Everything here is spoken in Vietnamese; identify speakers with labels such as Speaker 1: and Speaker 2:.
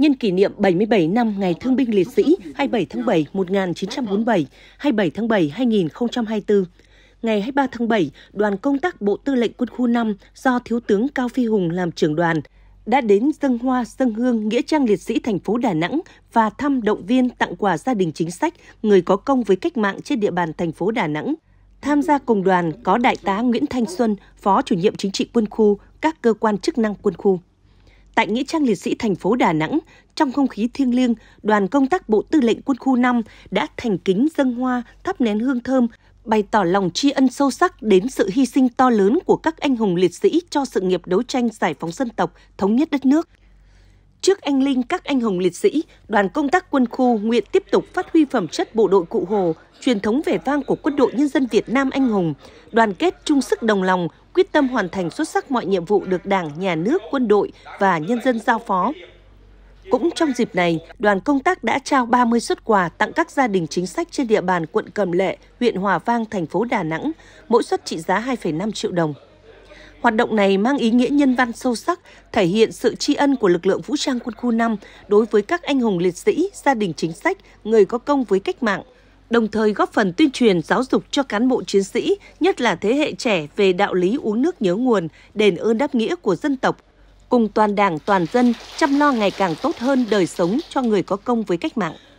Speaker 1: nhân kỷ niệm 77 năm Ngày Thương binh Liệt sĩ 27 tháng 7 1947, 27 tháng 7 2024. Ngày 23 tháng 7, đoàn công tác Bộ Tư lệnh Quân khu 5 do Thiếu tướng Cao Phi Hùng làm trưởng đoàn đã đến dân hoa dân hương nghĩa trang liệt sĩ thành phố Đà Nẵng và thăm động viên tặng quà gia đình chính sách người có công với cách mạng trên địa bàn thành phố Đà Nẵng. Tham gia cùng đoàn có Đại tá Nguyễn Thanh Xuân, Phó chủ nhiệm chính trị quân khu, các cơ quan chức năng quân khu tại Nghĩa trang Liệt sĩ thành phố Đà Nẵng, trong không khí thiêng liêng, đoàn công tác Bộ Tư lệnh Quân khu 5 đã thành kính dâng hoa, thắp nén hương thơm, bày tỏ lòng tri ân sâu sắc đến sự hy sinh to lớn của các anh hùng liệt sĩ cho sự nghiệp đấu tranh giải phóng dân tộc, thống nhất đất nước. Trước anh linh các anh hùng liệt sĩ, đoàn công tác quân khu nguyện tiếp tục phát huy phẩm chất bộ đội cụ Hồ, truyền thống vẻ vang của quân đội nhân dân Việt Nam anh hùng, đoàn kết chung sức đồng lòng, quyết tâm hoàn thành xuất sắc mọi nhiệm vụ được Đảng, Nhà nước, quân đội và nhân dân giao phó. Cũng trong dịp này, đoàn công tác đã trao 30 xuất quà tặng các gia đình chính sách trên địa bàn quận Cầm Lệ, huyện Hòa Vang, thành phố Đà Nẵng, mỗi suất trị giá 2,5 triệu đồng. Hoạt động này mang ý nghĩa nhân văn sâu sắc, thể hiện sự tri ân của lực lượng vũ trang quân khu 5 đối với các anh hùng liệt sĩ, gia đình chính sách, người có công với cách mạng, đồng thời góp phần tuyên truyền giáo dục cho cán bộ chiến sĩ, nhất là thế hệ trẻ về đạo lý uống nước nhớ nguồn, đền ơn đáp nghĩa của dân tộc, cùng toàn đảng toàn dân chăm lo ngày càng tốt hơn đời sống cho người có công với cách mạng.